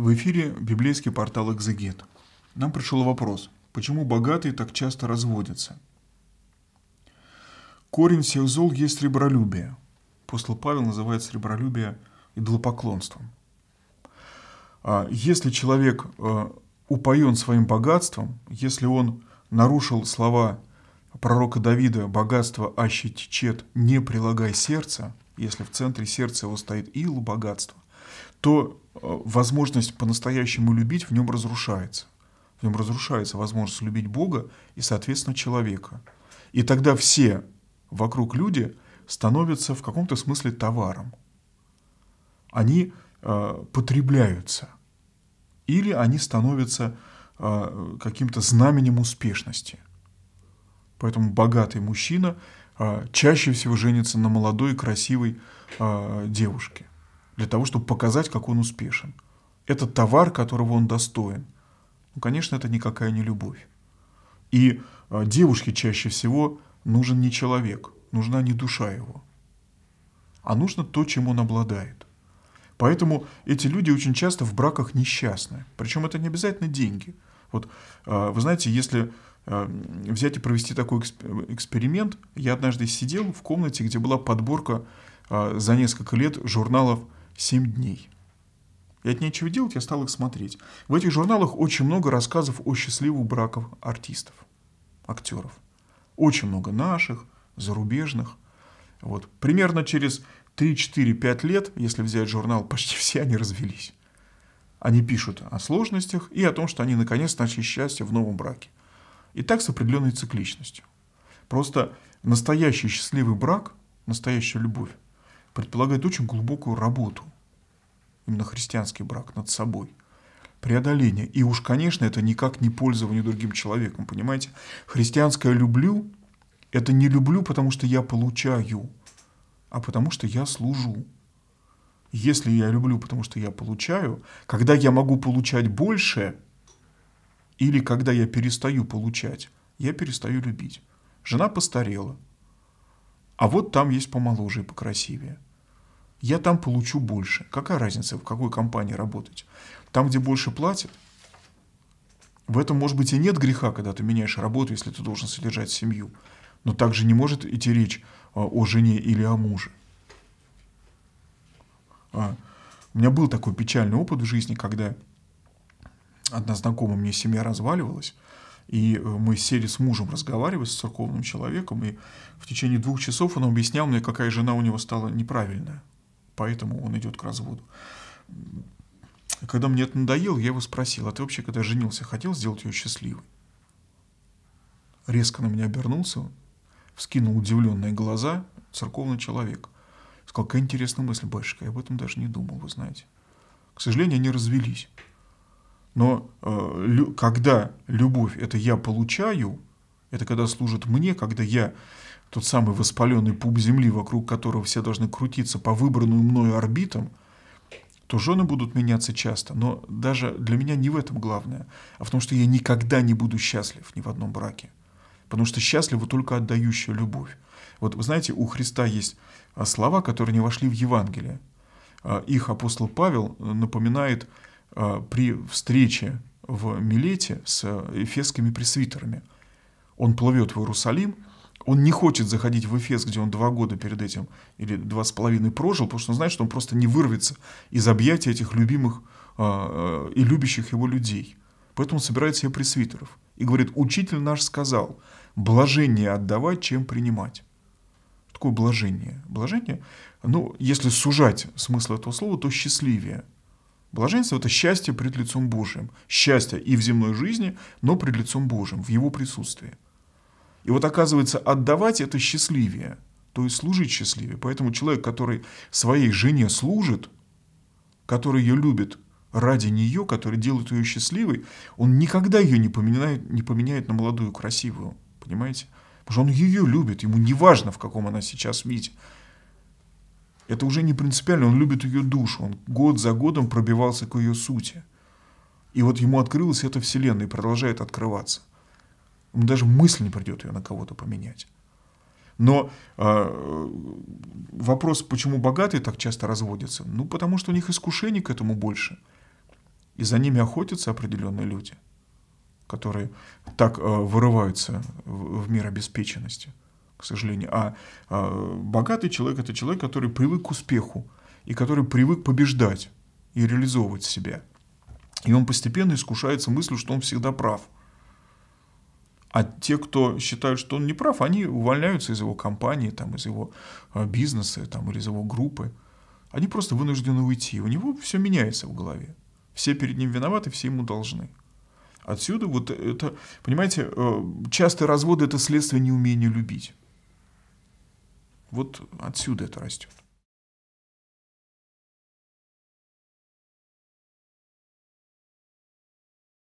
В эфире библейский портал «Экзегет». Нам пришел вопрос, почему богатые так часто разводятся? Корень всех зол есть сребролюбие. Апостол Павел называет сребролюбие идолопоклонством. А если человек э, упоен своим богатством, если он нарушил слова пророка Давида «богатство аще течет, не прилагай сердца», если в центре сердца его стоит ил богатство, то э, возможность по-настоящему любить в нем разрушается. В нем разрушается возможность любить Бога и, соответственно, человека. И тогда все вокруг люди становятся в каком-то смысле товаром. Они э, потребляются. Или они становятся э, каким-то знаменем успешности. Поэтому богатый мужчина э, чаще всего женится на молодой, красивой э, девушке для того, чтобы показать, как он успешен. Это товар, которого он достоин. Ну, конечно, это никакая не любовь. И а, девушке чаще всего нужен не человек, нужна не душа его, а нужно то, чем он обладает. Поэтому эти люди очень часто в браках несчастны. Причем это не обязательно деньги. Вот, а, вы знаете, если а, взять и провести такой эксперимент. Я однажды сидел в комнате, где была подборка за несколько лет журналов 7 дней. И от нечего делать я стал их смотреть. В этих журналах очень много рассказов о счастливых браках артистов, актеров. Очень много наших, зарубежных. Вот. Примерно через 3-4-5 лет, если взять журнал, почти все они развелись. Они пишут о сложностях и о том, что они наконец начали счастье в новом браке. И так с определенной цикличностью. Просто настоящий счастливый брак, настоящая любовь, предполагает очень глубокую работу, именно христианский брак, над собой, преодоление. И уж, конечно, это никак не пользование другим человеком, понимаете? Христианское «люблю» – это не «люблю», потому что я получаю, а потому что я служу. Если я люблю, потому что я получаю, когда я могу получать больше, или когда я перестаю получать, я перестаю любить. Жена постарела, а вот там есть помоложе и покрасивее – я там получу больше. Какая разница, в какой компании работать? Там, где больше платят, в этом, может быть, и нет греха, когда ты меняешь работу, если ты должен содержать семью. Но также не может идти речь а, о жене или о муже. А, у меня был такой печальный опыт в жизни, когда одна знакомая мне семья разваливалась, и э, мы сели с мужем разговаривать с церковным человеком, и в течение двух часов он объяснял мне, какая жена у него стала неправильная поэтому он идет к разводу. Когда мне это надоело, я его спросил, а ты вообще, когда женился, хотел сделать ее счастливой? Резко на меня обернулся, вскинул удивленные глаза, церковный человек. Сказал, какая интересная мысль, батюшка, я об этом даже не думал, вы знаете. К сожалению, они развелись. Но э, лю- когда любовь – это я получаю, это когда служит мне, когда я тот самый воспаленный пуп Земли, вокруг которого все должны крутиться по выбранную мною орбитам, то жены будут меняться часто. Но даже для меня не в этом главное, а в том, что я никогда не буду счастлив ни в одном браке. Потому что счастлива только отдающая любовь. Вот вы знаете, у Христа есть а, слова, которые не вошли в Евангелие. А, их апостол Павел э, напоминает а, при встрече в Милете с э, эфесскими пресвитерами. Он плывет в Иерусалим – он не хочет заходить в Эфес, где он два года перед этим или два с половиной прожил, потому что он знает, что он просто не вырвется из объятий этих любимых а, э, и любящих его людей. Поэтому собирает себе пресвитеров и говорит, учитель наш сказал, блажение отдавать, чем принимать. Такое блажение. Блажение, ну, если сужать смысл этого слова, то счастливее. Блаженство – это счастье пред лицом Божьим. Счастье и в земной жизни, но пред лицом Божьим, в Его присутствии. И вот оказывается, отдавать это счастливее, то есть служить счастливее. Поэтому человек, который своей жене служит, который ее любит ради нее, который делает ее счастливой, он никогда ее не поменяет, не поменяет на молодую, красивую. Понимаете? Потому что он ее любит, ему не важно, в каком она сейчас виде. Это уже не принципиально, он любит ее душу, он год за годом пробивался к ее сути. И вот ему открылась эта вселенная и продолжает открываться ему даже мысль не придет ее на кого-то поменять. Но э, вопрос, почему богатые так часто разводятся, ну потому что у них искушений к этому больше. И за ними охотятся определенные люди, которые так э, вырываются в, в мир обеспеченности, к сожалению. А э, богатый человек это человек, который привык к успеху и который привык побеждать и реализовывать себя. И он постепенно искушается мыслью, что он всегда прав – а те, кто считают, что он не прав, они увольняются из его компании, там, из его э, бизнеса там, или из его группы. Они просто вынуждены уйти. У него все меняется в голове. Все перед ним виноваты, все ему должны. Отсюда вот это, понимаете, э, часто разводы – это следствие неумения любить. Вот отсюда это растет.